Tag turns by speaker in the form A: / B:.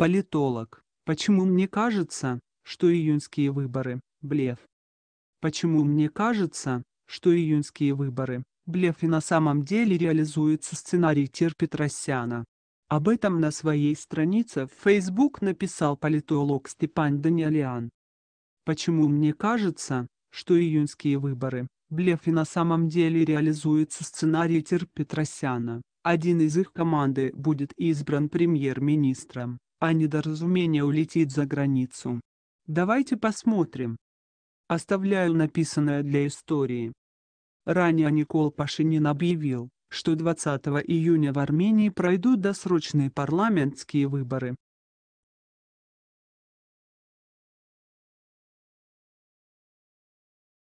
A: Политолог. Почему мне кажется, что июньские выборы – блеф? Почему мне кажется, что июньские выборы – блеф и на самом деле реализуется сценарий Тир Петросяна? Об этом на своей странице в Facebook написал политолог Степан Даниэлян. Почему мне кажется, что июньские выборы – блеф и на самом деле реализуется сценарий Тир Петросяна? Один из их команды будет избран премьер-министром а недоразумение улетит за границу. Давайте посмотрим. Оставляю написанное для истории. Ранее Никол Пашинин объявил, что 20 июня в Армении пройдут досрочные парламентские выборы.